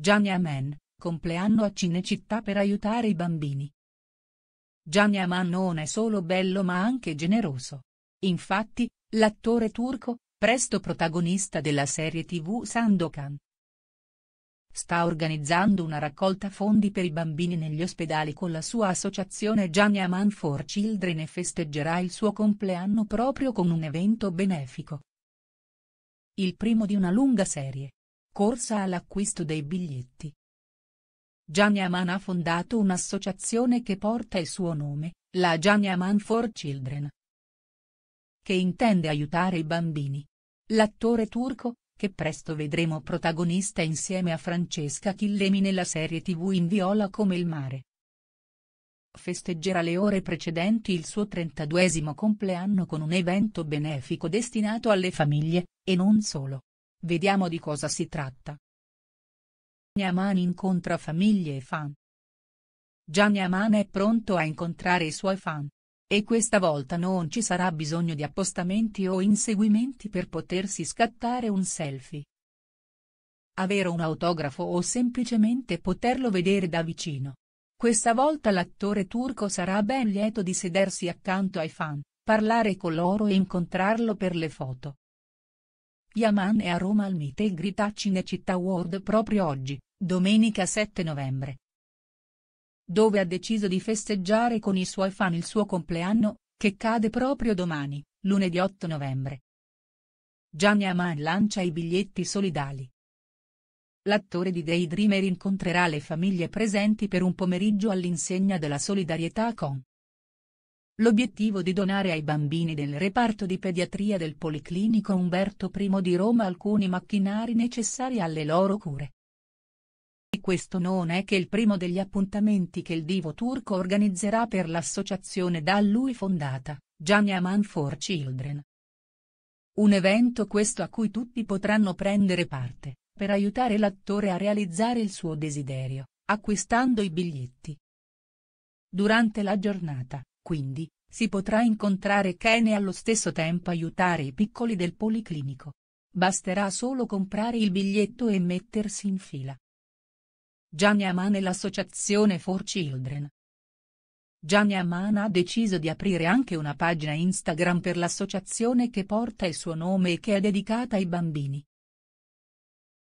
Gianni Amen, compleanno a Cinecittà per aiutare i bambini. Gianni Aman non è solo bello ma anche generoso. Infatti, l'attore turco, presto protagonista della serie tv Sandokan, sta organizzando una raccolta fondi per i bambini negli ospedali con la sua associazione Gianni Aman for Children e festeggerà il suo compleanno proprio con un evento benefico. Il primo di una lunga serie corsa all'acquisto dei biglietti. Gianni Aman ha fondato un'associazione che porta il suo nome, la Gianni Aman for Children, che intende aiutare i bambini. L'attore turco, che presto vedremo protagonista insieme a Francesca Chillemi nella serie tv in viola come il mare. Festeggerà le ore precedenti il suo 32 compleanno con un evento benefico destinato alle famiglie, e non solo. Vediamo di cosa si tratta. Niaman incontra famiglie e fan. Gian Niaman è pronto a incontrare i suoi fan. E questa volta non ci sarà bisogno di appostamenti o inseguimenti per potersi scattare un selfie. Avere un autografo o semplicemente poterlo vedere da vicino. Questa volta l'attore turco sarà ben lieto di sedersi accanto ai fan, parlare con loro e incontrarlo per le foto. Yaman è a Roma al Mite e Grita Cinecittà World proprio oggi, domenica 7 novembre. Dove ha deciso di festeggiare con i suoi fan il suo compleanno, che cade proprio domani, lunedì 8 novembre. Gianni Aman lancia i biglietti solidali. L'attore di Daydreamer incontrerà le famiglie presenti per un pomeriggio all'insegna della solidarietà con L'obiettivo di donare ai bambini del reparto di pediatria del Policlinico Umberto I di Roma alcuni macchinari necessari alle loro cure. E questo non è che il primo degli appuntamenti che il divo turco organizzerà per l'associazione da lui fondata, Gianni Aman for Children. Un evento questo a cui tutti potranno prendere parte, per aiutare l'attore a realizzare il suo desiderio, acquistando i biglietti. Durante la giornata, quindi, si potrà incontrare Ken e allo stesso tempo aiutare i piccoli del policlinico. Basterà solo comprare il biglietto e mettersi in fila. Gianni Aman e l'associazione For Children. Gianni Aman ha deciso di aprire anche una pagina Instagram per l'associazione che porta il suo nome e che è dedicata ai bambini.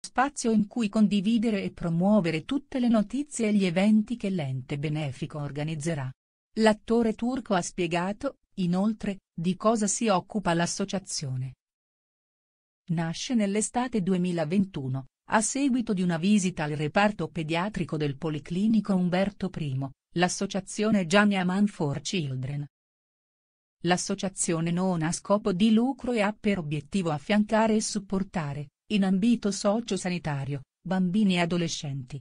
Spazio in cui condividere e promuovere tutte le notizie e gli eventi che l'ente benefico organizzerà. L'attore turco ha spiegato, inoltre, di cosa si occupa l'associazione. Nasce nell'estate 2021, a seguito di una visita al reparto pediatrico del Policlinico Umberto I, l'associazione Gianni Aman for Children. L'associazione non ha scopo di lucro e ha per obiettivo affiancare e supportare, in ambito socio-sanitario, bambini e adolescenti,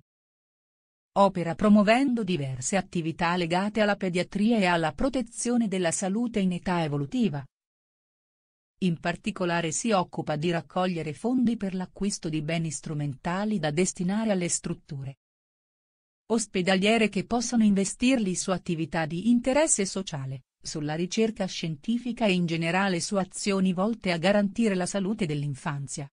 Opera promuovendo diverse attività legate alla pediatria e alla protezione della salute in età evolutiva. In particolare si occupa di raccogliere fondi per l'acquisto di beni strumentali da destinare alle strutture ospedaliere che possano investirli su attività di interesse sociale, sulla ricerca scientifica e in generale su azioni volte a garantire la salute dell'infanzia.